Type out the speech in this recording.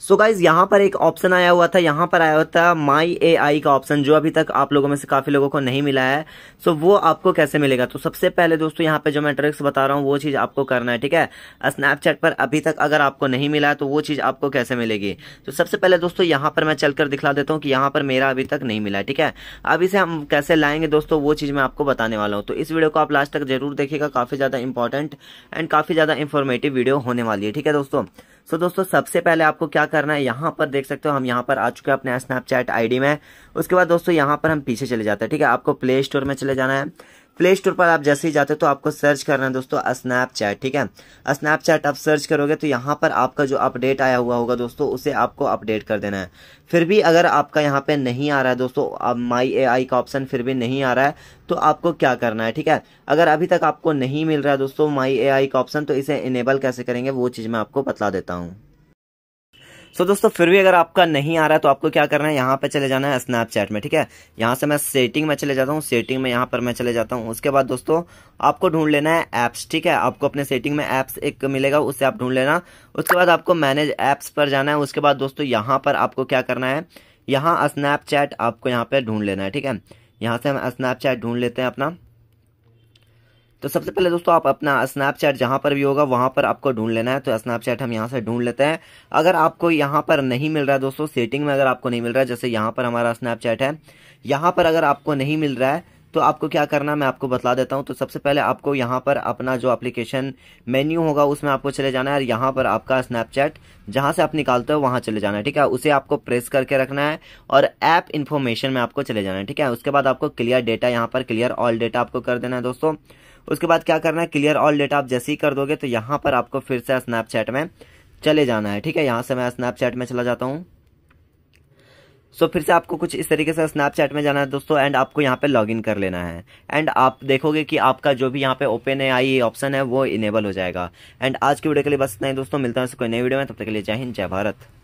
so guys यहाँ पर एक ऑप्शन आया हुआ था यहाँ पर आया हुआ था माई ए आई का ऑप्शन जो अभी तक आप लोगों में से काफ़ी लोगों को नहीं मिला है सो so वो आपको कैसे मिलेगा तो सबसे पहले दोस्तों यहाँ पे जो मैं ट्रिक्स बता रहा हूँ वो चीज़ आपको करना है ठीक है स्नैपचैट पर अभी तक अगर आपको नहीं मिला है तो वो चीज़ आपको कैसे मिलेगी तो सबसे पहले दोस्तों यहाँ पर मैं चलकर दिखला देता हूँ कि यहाँ पर मेरा अभी तक नहीं मिला है ठीक है अब इसे हम कैसे लाएंगे दोस्तों वो चीज़ मैं आपको बताने वाला हूँ तो इस वीडियो को आप लास्ट तक जरूर देखिएगा काफ़ी ज़्यादा इंपॉर्टेंट एंड काफ़ी ज़्यादा इन्फॉर्मेटिव वीडियो होने वाली है ठीक है दोस्तों सो दोस्तों सबसे पहले आपको क्या करना है यहाँ पर देख सकते हो हम यहाँ पर आ चुके हैं अपने स्नैपचैट आईडी में उसके बाद दोस्तों यहाँ पर हम पीछे चले जाते हैं ठीक है आपको प्ले स्टोर में चले जाना है प्ले स्टोर पर आप जैसे ही जाते हो तो आपको सर्च करना है दोस्तों स्नैपचैट ठीक है स्नैपचैट आप सर्च करोगे तो यहाँ पर आपका जो अपडेट आया हुआ होगा दोस्तों उसे आपको अपडेट कर देना है फिर भी अगर आपका यहाँ पे नहीं आ रहा है दोस्तों माई ए आई का ऑप्शन फिर भी नहीं आ रहा है तो आपको क्या करना है ठीक है अगर अभी तक आपको नहीं मिल रहा है दोस्तों माई ए आई का ऑप्शन तो इसे इनेबल कैसे करेंगे वो चीज़ मैं आपको बता देता हूँ सो so, दोस्तों फिर भी अगर आपका नहीं आ रहा है तो आपको क्या करना है यहाँ पर चले जाना है स्नैपचैट में ठीक है यहाँ से मैं सेटिंग में चले जाता हूँ सेटिंग में यहाँ पर मैं चले जाता हूँ उसके बाद दोस्तों आपको ढूंढ लेना है ऐप्स ठीक है आपको अपने सेटिंग में ऐप्स एक मिलेगा उससे आप ढूंढ लेना उसके बाद आपको मैनेज ऐप्स पर जाना है उसके बाद दोस्तों यहाँ पर आपको क्या करना है यहाँ स्नैपचैट आपको यहाँ पर ढूंढ लेना है ठीक है यहाँ से हम स्नैपचैट ढूंढ लेते हैं अपना तो सबसे पहले दोस्तों आप अपना स्नैपचैट जहां पर भी होगा वहां पर आपको ढूंढ लेना है तो स्नैपचैट हम यहां से ढूंढ लेते हैं अगर आपको यहां पर नहीं मिल रहा है दोस्तों सेटिंग में अगर आपको नहीं मिल रहा है जैसे यहां पर हमारा स्नैपचैट है यहां पर अगर आपको नहीं मिल रहा है तो आपको क्या करना मैं आपको बता देता हूँ तो सबसे पहले आपको यहाँ पर अपना जो एप्लीकेशन मेन्यू होगा उसमें आपको चले जाना है और यहाँ पर आपका स्नैपचैट जहाँ से आप निकालते हो वहाँ चले जाना है ठीक है उसे आपको प्रेस करके रखना है और ऐप इन्फॉर्मेशन में आपको चले जाना है ठीक है उसके बाद आपको क्लियर डेटा यहाँ पर क्लियर ऑल डेटा आपको कर देना है दोस्तों उसके बाद क्या करना है क्लियर ऑल डेटा आप जैसे ही कर दोगे तो यहाँ पर आपको फिर से स्नैपचैट में चले जाना है ठीक है यहाँ से मैं स्नैपचैट में चला जाता हूँ सो फिर से आपको कुछ इस तरीके से स्नैपचैट में जाना है दोस्तों एंड आपको यहाँ पे लॉगिन कर लेना है एंड आप देखोगे कि आपका जो भी यहाँ पे ओपन है आई ऑप्शन है वो इनेबल हो जाएगा एंड आज की वीडियो के लिए बस इतना ही दोस्तों मिलता है कोई नई वीडियो में तब तक के लिए जय हिंद जय भारत